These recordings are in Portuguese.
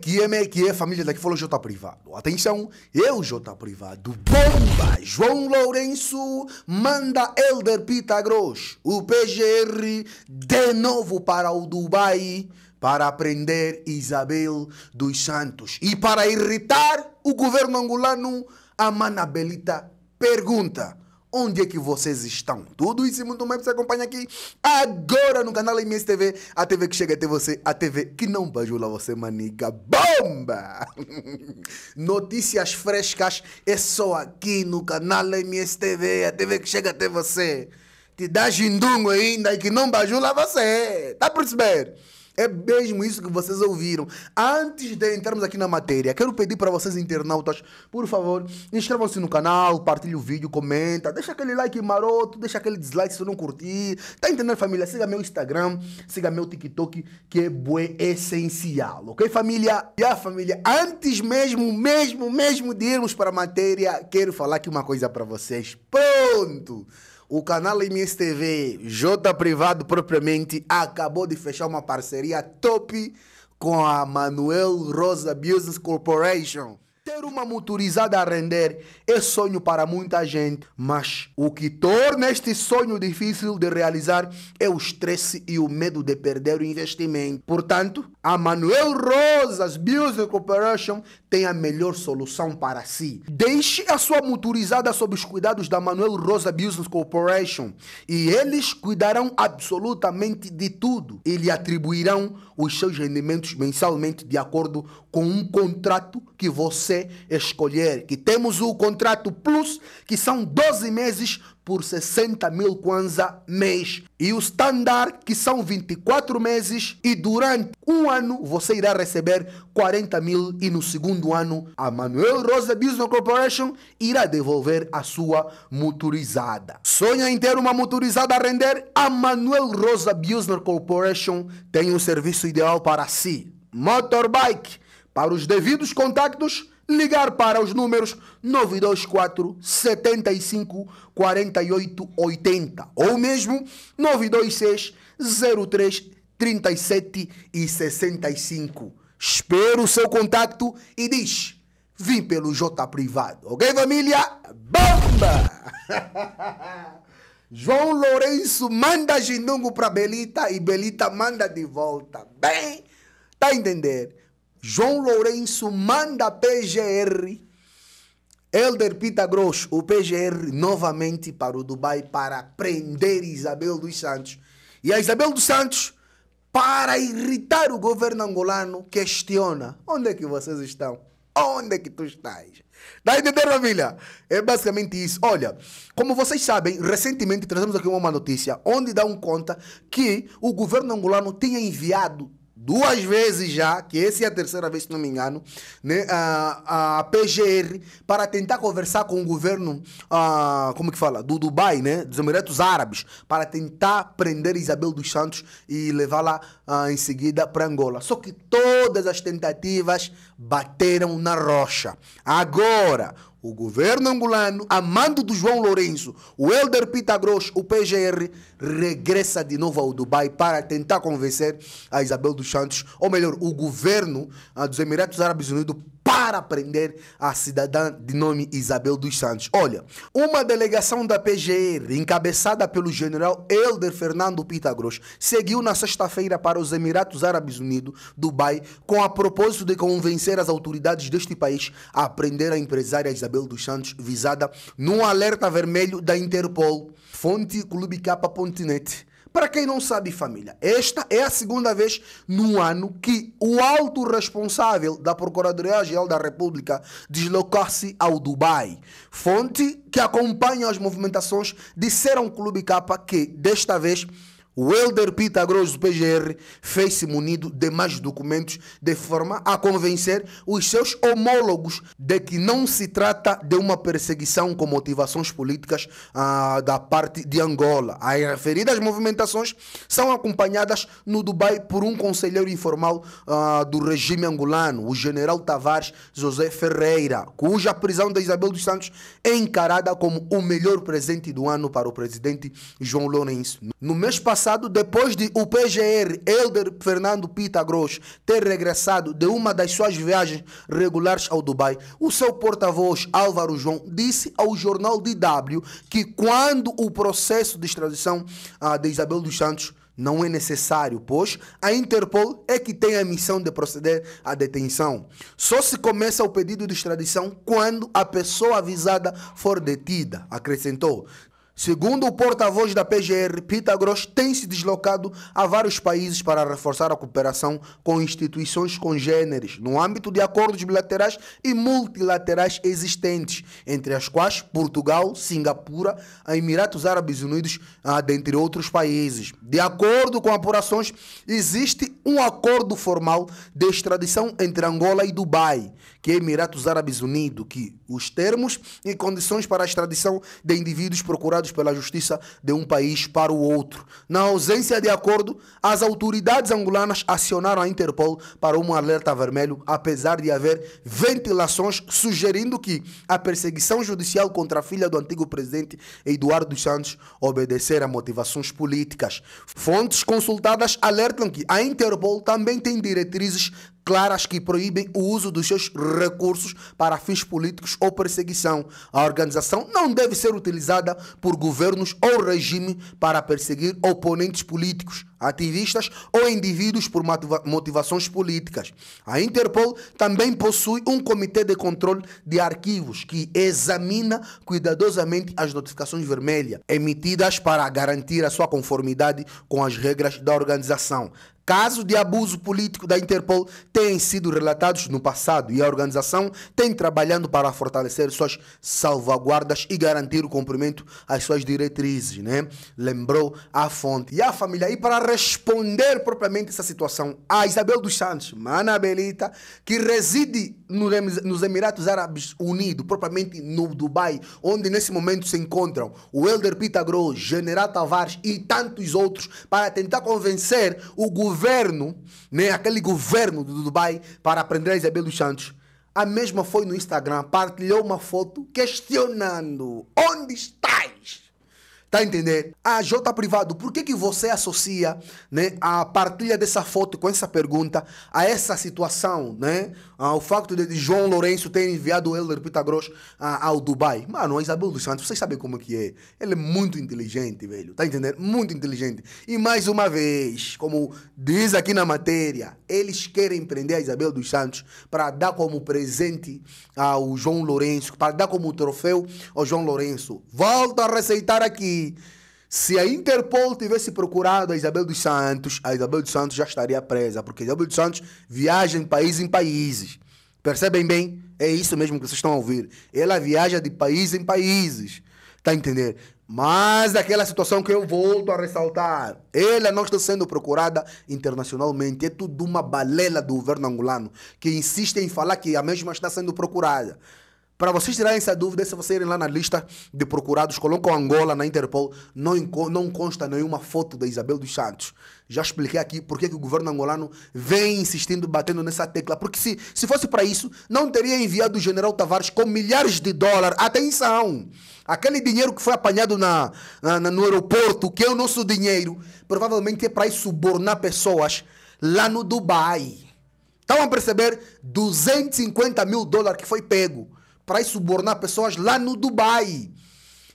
que é, família daqui falou Jota Privado. Atenção, eu Jota Privado. Bomba! João Lourenço manda Elder Pitagros, o PGR, de novo para o Dubai para prender Isabel dos Santos e para irritar o governo angolano, a Manabelita pergunta onde é que vocês estão? Tudo isso e muito mais você acompanha aqui agora no canal MSTV, a TV que chega até você, a TV que não bajula você, manica. Bomba! Notícias frescas é só aqui no canal MSTV, a TV que chega até você. Te dá jindungo ainda e que não bajula você. Tá percebendo? É mesmo isso que vocês ouviram. Antes de entrarmos aqui na matéria, quero pedir para vocês, internautas, por favor, inscrevam-se no canal, partilhem o vídeo, comenta, deixa aquele like maroto, deixa aquele dislike se você não curtir. Tá entendendo, família? Siga meu Instagram, siga meu TikTok, que é bué essencial, ok, família? E a família, antes mesmo, mesmo, mesmo de irmos para a matéria, quero falar aqui uma coisa para vocês. Pronto! O canal MSTV J Privado propriamente acabou de fechar uma parceria top com a Manuel Rosa Business Corporation. Ter uma motorizada a render é sonho para muita gente, mas o que torna este sonho difícil de realizar é o estresse e o medo de perder o investimento. Portanto, a Manuel Rosas Business Corporation tem a melhor solução para si. Deixe a sua motorizada sob os cuidados da Manuel Rosa Business Corporation e eles cuidarão absolutamente de tudo. E lhe atribuirão os seus rendimentos mensalmente de acordo com um contrato que você você escolher. Que temos o contrato Plus, que são 12 meses por 60 mil kwanza mês. E o standard, que são 24 meses, e durante um ano você irá receber 40 mil. E no segundo ano, a Manuel Rosa Business Corporation irá devolver a sua motorizada. Sonha em ter uma motorizada a render? A Manuel Rosa Business Corporation tem o um serviço ideal para si. Motorbike. Para os devidos contactos, ligar para os números 924 75 48 80 ou mesmo 926 03 37 e 65. Espero o seu contato e diz: vim pelo J privado. Ok, família? Bomba! João Lourenço manda Gindungo para Belita e Belita manda de volta. Bem, tá a entender? João Lourenço manda PGR, Elder Pita Grosso, o PGR, novamente para o Dubai para prender Isabel dos Santos. E a Isabel dos Santos, para irritar o governo angolano, questiona: onde é que vocês estão? Onde é que tu estás? Dá tá a entender, família? É basicamente isso. Olha, como vocês sabem, recentemente trazemos aqui uma notícia onde dão conta que o governo angolano tinha enviado duas vezes já, que essa é a terceira vez, se não me engano, né, a, a PGR para tentar conversar com o governo, a, como que fala, do Dubai, né, dos emiratos Árabes, para tentar prender Isabel dos Santos e levá-la em seguida para Angola. Só que todas as tentativas bateram na rocha. Agora, o governo angolano, a mando do João Lourenço, o Helder Pitagros, o PGR, regressa de novo ao Dubai para tentar convencer a Isabel dos Santos, ou melhor, o governo ah, dos Emirados Árabes Unidos para prender a cidadã de nome Isabel dos Santos. Olha, uma delegação da PGR, encabeçada pelo general Helder Fernando Pitagros, seguiu na sexta-feira para os Emirados Árabes Unidos, Dubai, com a propósito de convencer as autoridades deste país a prender a empresária Isabel dos Santos, visada num alerta vermelho da Interpol. Fonte Clube K.net. Para quem não sabe, família, esta é a segunda vez no ano que o alto responsável da Procuradoria-Geral da República deslocou-se ao Dubai. Fonte que acompanha as movimentações disseram Clube K que desta vez o Helder Pita Grosso do PGR fez-se munido de mais documentos de forma a convencer os seus homólogos de que não se trata de uma perseguição com motivações políticas ah, da parte de Angola. As referidas movimentações são acompanhadas no Dubai por um conselheiro informal ah, do regime angolano, o general Tavares José Ferreira, cuja prisão de Isabel dos Santos é encarada como o melhor presente do ano para o presidente João Lourenço. No mês passado, passado, depois de o PGR Elder Fernando Pita Grosso, ter regressado de uma das suas viagens regulares ao Dubai, o seu porta-voz Álvaro João disse ao jornal DW que quando o processo de extradição ah, de Isabel dos Santos não é necessário, pois a Interpol é que tem a missão de proceder à detenção. Só se começa o pedido de extradição quando a pessoa avisada for detida, acrescentou. Segundo o porta-voz da PGR, Gross, tem se deslocado a vários países para reforçar a cooperação com instituições congêneres no âmbito de acordos bilaterais e multilaterais existentes, entre as quais Portugal, Singapura, Emirados Árabes Unidos, ah, dentre outros países. De acordo com apurações, existe um acordo formal de extradição entre Angola e Dubai que é Emiratos Árabes Unidos, que os termos e condições para a extradição de indivíduos procurados pela justiça de um país para o outro. Na ausência de acordo, as autoridades angolanas acionaram a Interpol para um alerta vermelho, apesar de haver ventilações sugerindo que a perseguição judicial contra a filha do antigo presidente Eduardo Santos obedecerá a motivações políticas. Fontes consultadas alertam que a Interpol também tem diretrizes claras que proíbem o uso dos seus recursos para fins políticos ou perseguição. A organização não deve ser utilizada por governos ou regime para perseguir oponentes políticos, ativistas ou indivíduos por motivações políticas. A Interpol também possui um comitê de controle de arquivos que examina cuidadosamente as notificações vermelhas emitidas para garantir a sua conformidade com as regras da organização. Casos de abuso político da Interpol têm sido relatados no passado e a organização tem trabalhando para fortalecer suas salvaguardas e garantir o cumprimento às suas diretrizes, né? Lembrou a fonte. E a família, e para responder propriamente essa situação, a Isabel dos Santos, mana belita, que reside nos Emirados Árabes Unidos, propriamente no Dubai, onde nesse momento se encontram o Helder Pitagro, General Tavares e tantos outros para tentar convencer o governo, né, aquele governo do Dubai, para aprender a Isabel dos Santos. A mesma foi no Instagram, partilhou uma foto questionando onde está Tá entendendo? Ah, J privado, por que, que você associa né, a partilha dessa foto com essa pergunta a essa situação, né? Ao ah, facto de João Lourenço ter enviado o Helder Pitagros ah, ao Dubai. Mano, a Isabel dos Santos, vocês sabem como é que é. Ele é muito inteligente, velho. Tá entendendo? Muito inteligente. E mais uma vez, como diz aqui na matéria, eles querem prender a Isabel dos Santos para dar como presente ao João Lourenço, para dar como troféu ao João Lourenço. Volto a receitar aqui se a Interpol tivesse procurado a Isabel dos Santos, a Isabel dos Santos já estaria presa, porque a Isabel dos Santos viaja em país em países. Percebem bem? É isso mesmo que vocês estão a ouvir. Ela viaja de país em países. Tá a entender? Mas daquela situação que eu volto a ressaltar, ela não está sendo procurada internacionalmente. É tudo uma balela do governo angolano que insiste em falar que a mesma está sendo procurada. Para vocês tirarem essa dúvida, é se vocês irem lá na lista de procurados, colocam Angola na Interpol, não, não consta nenhuma foto da Isabel dos Santos. Já expliquei aqui porque que o governo angolano vem insistindo, batendo nessa tecla. Porque se, se fosse para isso, não teria enviado o general Tavares com milhares de dólares. Atenção! Aquele dinheiro que foi apanhado na, na, no aeroporto, que é o nosso dinheiro, provavelmente é para subornar pessoas lá no Dubai. Estavam a perceber? 250 mil dólares que foi pego para subornar pessoas lá no Dubai.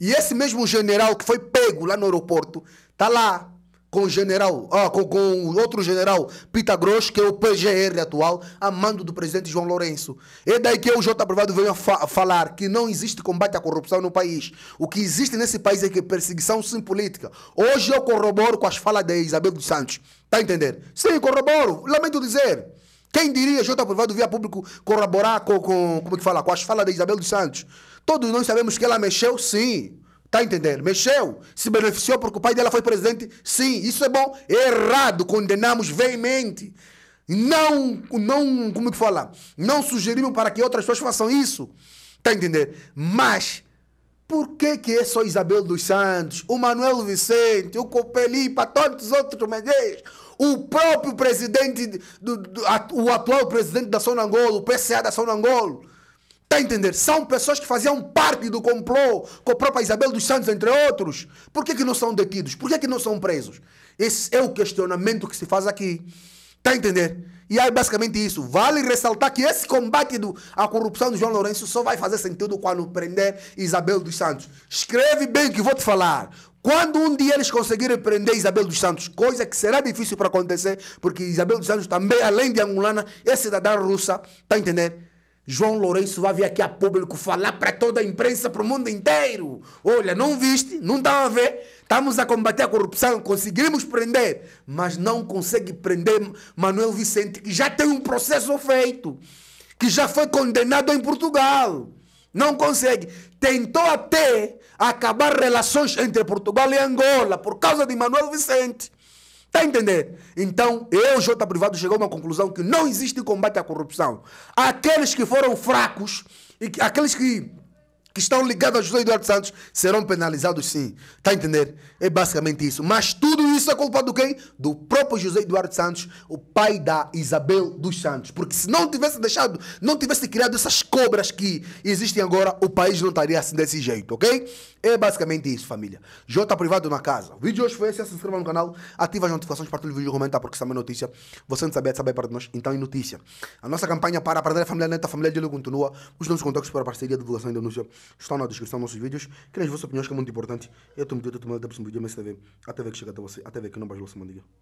E esse mesmo general que foi pego lá no aeroporto, tá lá com o general, ah, com, com outro general, Pita Grosso, que é o PGR atual, a mando do presidente João Lourenço. É daí que o J. Privado veio fa falar que não existe combate à corrupção no país. O que existe nesse país é que perseguição sem política. Hoje eu corroboro com as falas de Isabel dos Santos. Tá a entender? Sim, corroboro. Lamento dizer. Quem diria J. Privado via público corroborar com, com, como é que fala, com as falas de Isabel dos Santos? Todos nós sabemos que ela mexeu, sim. Tá entendendo? Mexeu, se beneficiou porque o pai dela foi presidente, sim. Isso é bom, errado, condenamos veemente. Não, não, como é que fala? Não sugerimos para que outras pessoas façam isso. Tá entendendo? Mas por que, que é só Isabel dos Santos, o Manuel Vicente, o Copelipa, tantos outros medeiros? O próprio presidente, do, do o atual presidente da Angola, o PCA da Sonangolo. Está a entender? São pessoas que faziam parte do complô com a própria Isabel dos Santos, entre outros. Por que, que não são detidos? Por que, que não são presos? Esse é o questionamento que se faz aqui. Está a entender? E é basicamente isso. Vale ressaltar que esse combate do, à corrupção de João Lourenço só vai fazer sentido quando prender Isabel dos Santos. Escreve bem que vou te falar. Quando um dia eles conseguirem prender Isabel dos Santos, coisa que será difícil para acontecer, porque Isabel dos Santos também, além de angolana, é cidadã russa, tá entendendo? João Lourenço vai vir aqui a público falar para toda a imprensa, para o mundo inteiro. Olha, não viste, não dá a ver, Estamos a combater a corrupção, conseguimos prender, mas não consegue prender Manuel Vicente, que já tem um processo feito, que já foi condenado em Portugal. Não consegue. Tentou até acabar relações entre Portugal e Angola por causa de Manuel Vicente. Está a entender? Então, eu, J. Privado, chegou a uma conclusão que não existe combate à corrupção. Aqueles que foram fracos e que, aqueles que que estão ligados a José Eduardo Santos serão penalizados sim. Está a entender? É basicamente isso. Mas tudo isso é culpa do quem? Do próprio José Eduardo Santos, o pai da Isabel dos Santos. Porque se não tivesse deixado, não tivesse criado essas cobras que existem agora, o país não estaria assim desse jeito, ok? É basicamente isso, família. J privado na casa. O vídeo de hoje foi esse. Se inscreva no canal, ativa as notificações, partilhe o vídeo e comenta, porque isso é uma notícia. Você não sabia, saber para nós. Então é notícia. A nossa campanha para aprender a família neta, a família de continua. Os nossos contatos para a parceria, divulgação e denúncia estão na descrição dos nossos vídeos. Querem as vossas opiniões, que é muito importante. Eu estou metido a tomar o próximo vídeo, mas ver, até ver que chega até você, até ver que não bajou essa mandiga.